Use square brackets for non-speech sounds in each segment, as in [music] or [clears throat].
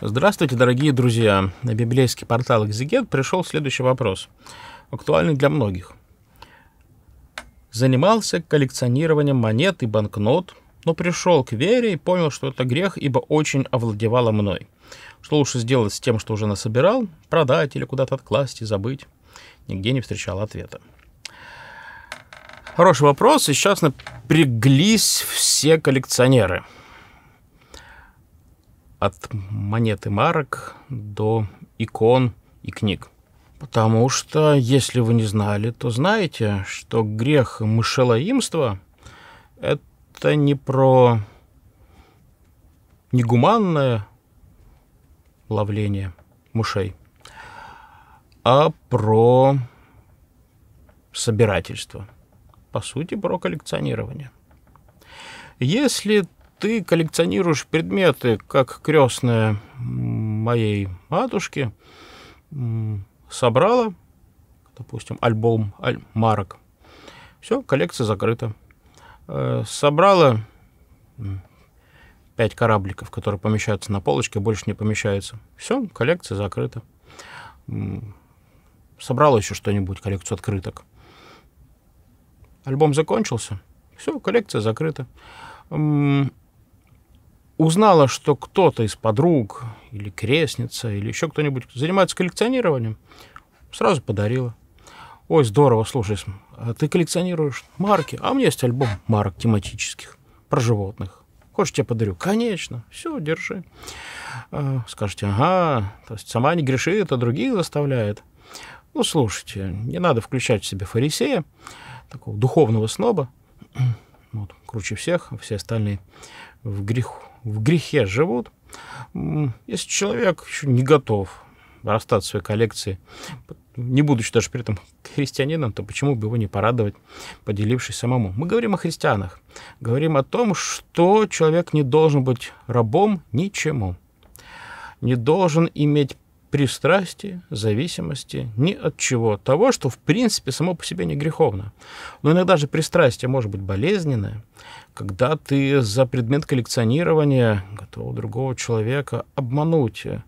Здравствуйте, дорогие друзья! На библейский портал «Экзегет» пришел следующий вопрос, актуальный для многих. Занимался коллекционированием монет и банкнот, но пришел к вере и понял, что это грех, ибо очень овладевало мной. Что лучше сделать с тем, что уже насобирал? Продать или куда-то откласть и забыть? Нигде не встречал ответа. Хороший вопрос, и сейчас напряглись все коллекционеры – от монеты марок до икон и книг. Потому что, если вы не знали, то знаете, что грех мышелоимства – это не про негуманное ловление мышей, а про собирательство. По сути, про коллекционирование. Если ты коллекционируешь предметы, как крестная моей матушки собрала, допустим, альбом аль марок. Все, коллекция закрыта. Э, собрала пять корабликов, которые помещаются на полочке, больше не помещаются. Все, коллекция закрыта. Собрала еще что-нибудь, коллекцию открыток. Альбом закончился. Все, коллекция закрыта узнала, что кто-то из подруг или крестница или еще кто-нибудь занимается коллекционированием, сразу подарила. Ой, здорово, слушай, а ты коллекционируешь марки, а у меня есть альбом марок тематических про животных. Хочешь, я подарю? Конечно, все, держи. «А, скажете, ага, то есть сама не грешит, а других заставляет. Ну, слушайте, не надо включать в себя фарисея, такого духовного сноба вот, круче всех, а все остальные в, грех, в грехе живут. Если человек еще не готов расстаться своей коллекции, не будучи даже при этом христианином, то почему бы его не порадовать, поделившись самому? Мы говорим о христианах, говорим о том, что человек не должен быть рабом ничему, не должен иметь пристрастий, зависимости ни от чего. Того, что в принципе само по себе не греховно. Но иногда же пристрастие может быть болезненное, когда ты за предмет коллекционирования готов другого человека обмануть. Э,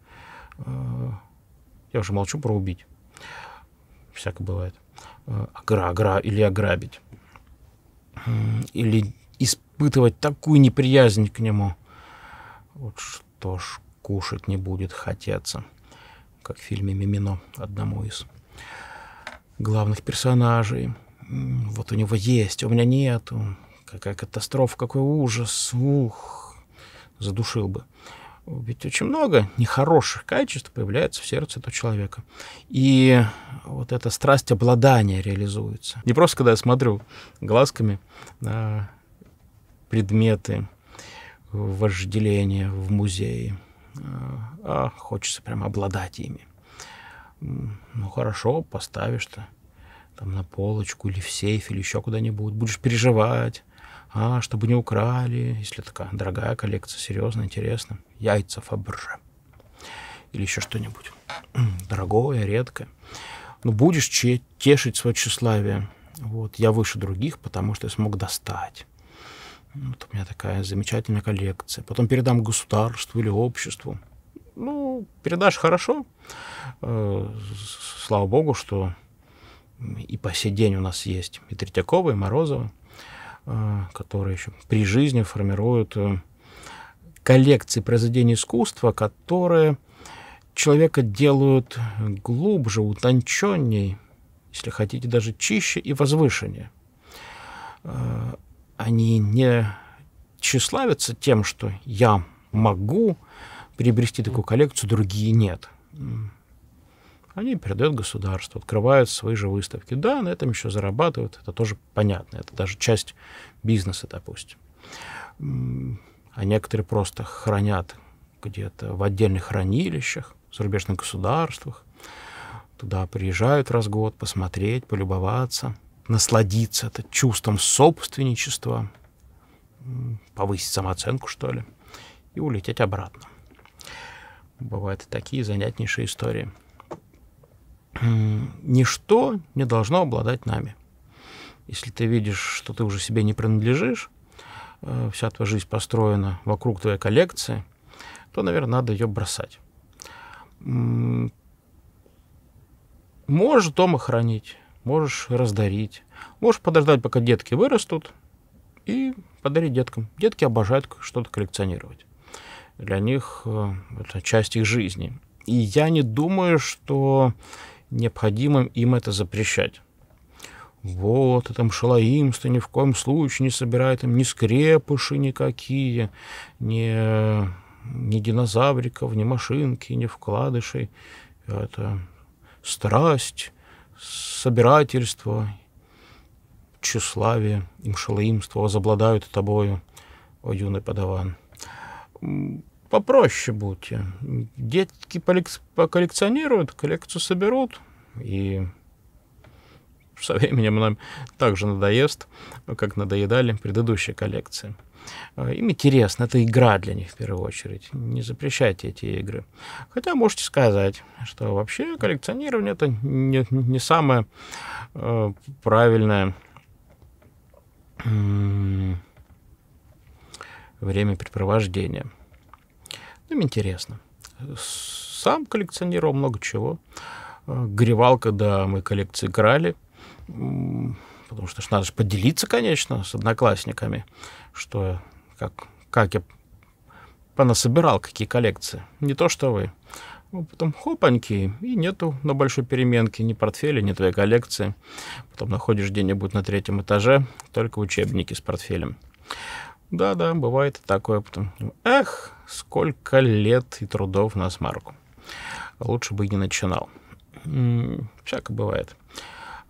я уже молчу про убить. Всяко бывает. Агра, э, агра или ограбить. Или испытывать такую неприязнь к нему. Вот что ж, кушать не будет хотеться как в фильме «Мимино», одному из главных персонажей. Вот у него есть, а у меня нет. Какая катастрофа, какой ужас. Ух, задушил бы. Ведь очень много нехороших качеств появляется в сердце этого человека. И вот эта страсть обладания реализуется. Не просто когда я смотрю глазками на предметы вожделения в музее, Э, а хочется прям обладать ими. Ну хорошо, поставишь-то там на полочку или в сейф, или еще куда-нибудь, будешь переживать, а, чтобы не украли, если такая дорогая коллекция, серьезно, интересно, яйца Фаберже или еще что-нибудь дорогое, редкое. Но ну, будешь че тешить свое тщеславие. Вот, я выше других, потому что я смог достать. Вот у меня такая замечательная коллекция. Потом передам государству или обществу. Ну, передашь хорошо. Э, слава богу, что и по сей день у нас есть и Третьякова, и Морозова, э, которые еще при жизни формируют э, коллекции произведений искусства, которые человека делают глубже, утонченней, если хотите, даже чище и возвышеннее они не тщеславятся тем, что я могу приобрести такую коллекцию, другие нет. Они передают государству, открывают свои же выставки. Да, на этом еще зарабатывают, это тоже понятно, это даже часть бизнеса, допустим. А некоторые просто хранят где-то в отдельных хранилищах, в зарубежных государствах. Туда приезжают раз в год посмотреть, полюбоваться – насладиться это чувством собственничества, повысить самооценку, что ли, и улететь обратно. Бывают такие занятнейшие истории. Ничто не должно обладать нами. Если ты видишь, что ты уже себе не принадлежишь, э, вся твоя жизнь построена вокруг твоей коллекции, то, наверное, надо ее бросать. Можешь дома хранить, можешь раздарить, можешь подождать, пока детки вырастут, и подарить деткам. Детки обожают что-то коллекционировать. Для них э, это часть их жизни. И я не думаю, что необходимым им это запрещать. Вот, это мшалаимство ни в коем случае не собирает им ни скрепыши никакие, ни, ни динозавриков, ни машинки, ни вкладышей. Это страсть, собирательство, тщеславие, имшалоимство, возобладают тобою, о юный подаван. Попроще будьте. Детки коллекционируют, коллекцию соберут, и со временем нам также надоест, как надоедали предыдущие коллекции. Э, им интересно, это игра для них в первую очередь. Не запрещайте эти игры. Хотя можете сказать, что вообще коллекционирование это не, не самое э, правильное времяпрепровождение. Ну, им интересно. Сам коллекционировал много чего. Э, Гревал, когда мы коллекции крали – потому что надо же поделиться, конечно, с одноклассниками, что как, как я понасобирал, какие коллекции. Не то, что вы. Ну, потом хопаньки, и нету на большой переменке ни портфеля, ни твоей коллекции. Потом находишь где-нибудь на третьем этаже только учебники с портфелем. Да-да, бывает и такое. Потом, эх, сколько лет и трудов на смарку. Лучше бы и не начинал. Всяко бывает.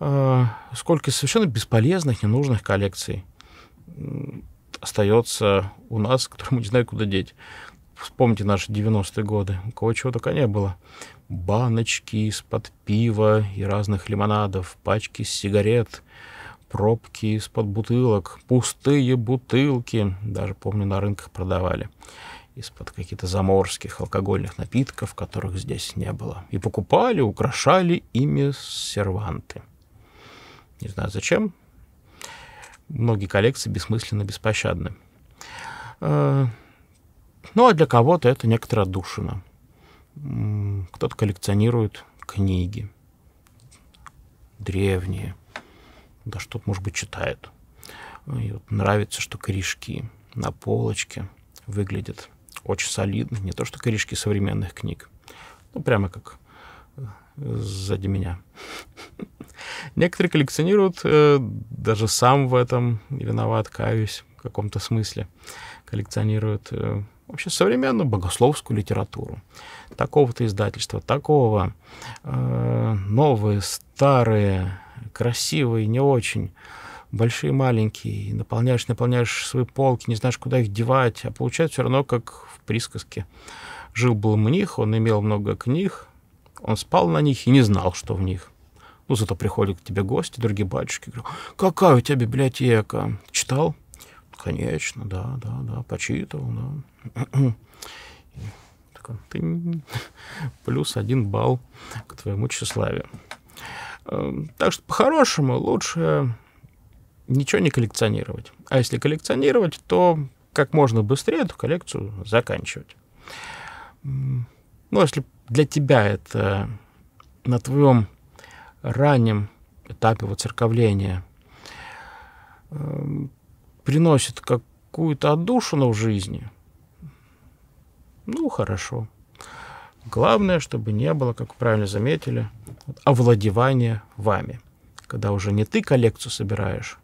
Э, сколько совершенно бесполезных, ненужных коллекций остается у нас, [laughs] которые мы не знаем, куда деть. Вспомните наши 90-е годы. У кого чего только не было. Баночки из-под пива и разных лимонадов, пачки сигарет, пробки из-под бутылок, пустые бутылки. Даже, помню, на рынках продавали из-под каких-то заморских алкогольных напитков, которых здесь не было. И покупали, украшали ими серванты не знаю зачем. Многие коллекции бессмысленно беспощадны. Э, ну, а для кого-то это некоторая отдушина. Кто-то коллекционирует книги древние, да что-то, может быть, читает. И вот нравится, что корешки на полочке выглядят очень солидно, не то что корешки современных книг, ну, прямо как э, сзади меня. Некоторые коллекционируют, э, даже сам в этом виноват, каюсь в каком-то смысле, коллекционируют э, вообще современную богословскую литературу. Такого-то издательства, такого. Э, новые, старые, красивые, не очень большие, маленькие, наполняешь, наполняешь свои полки, не знаешь, куда их девать, а получается все равно, как в присказке. Жил был мних, он имел много книг, он спал на них и не знал, что в них. Ну, зато приходят к тебе гости, другие батюшки. Говорю, какая у тебя библиотека? Читал? Конечно, да, да, да, почитывал, да. [clears throat] Так, [laughs] плюс один балл к твоему тщеславию. Эм, так что, по-хорошему, лучше ничего не коллекционировать. А если коллекционировать, то как можно быстрее эту коллекцию заканчивать. Ну, а если для тебя это на твоем раннем этапе воцерковления э, приносит какую-то отдушину в жизни, ну хорошо. Главное, чтобы не было, как вы правильно заметили, овладевания вами. Когда уже не ты коллекцию собираешь,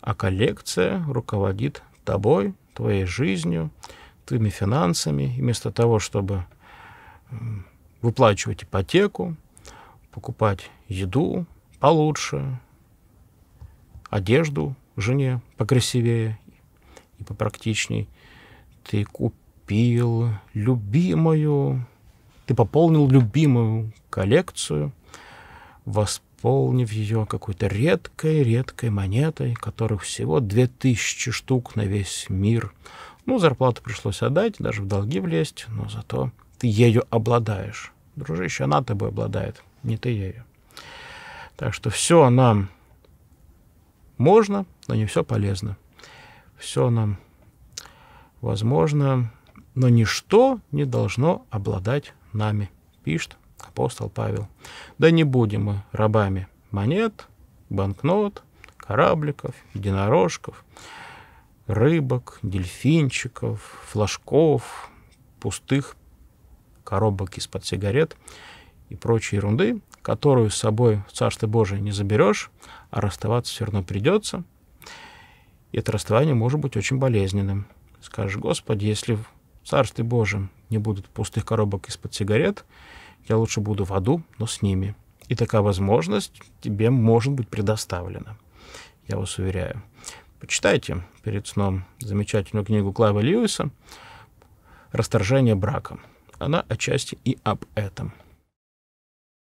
а коллекция руководит тобой, твоей жизнью, твоими финансами. И вместо того, чтобы э, выплачивать ипотеку, покупать еду получше, одежду жене покрасивее и попрактичней. Ты купил любимую, ты пополнил любимую коллекцию, восполнив ее какой-то редкой-редкой монетой, которых всего 2000 штук на весь мир. Ну, зарплату пришлось отдать, даже в долги влезть, но зато ты ею обладаешь. Дружище, она тобой обладает не ты Так что все нам можно, но не все полезно. Все нам возможно, но ничто не должно обладать нами, пишет апостол Павел. Да не будем мы рабами монет, банкнот, корабликов, единорожков, рыбок, дельфинчиков, флажков, пустых коробок из-под сигарет и прочей ерунды, которую с собой в Царство Божие не заберешь, а расставаться все равно придется. И это расставание может быть очень болезненным. Скажешь, Господи, если в Царстве Божьем не будут пустых коробок из-под сигарет, я лучше буду в аду, но с ними. И такая возможность тебе может быть предоставлена. Я вас уверяю. Почитайте перед сном замечательную книгу Клайва Льюиса «Расторжение браком». Она отчасти и об этом –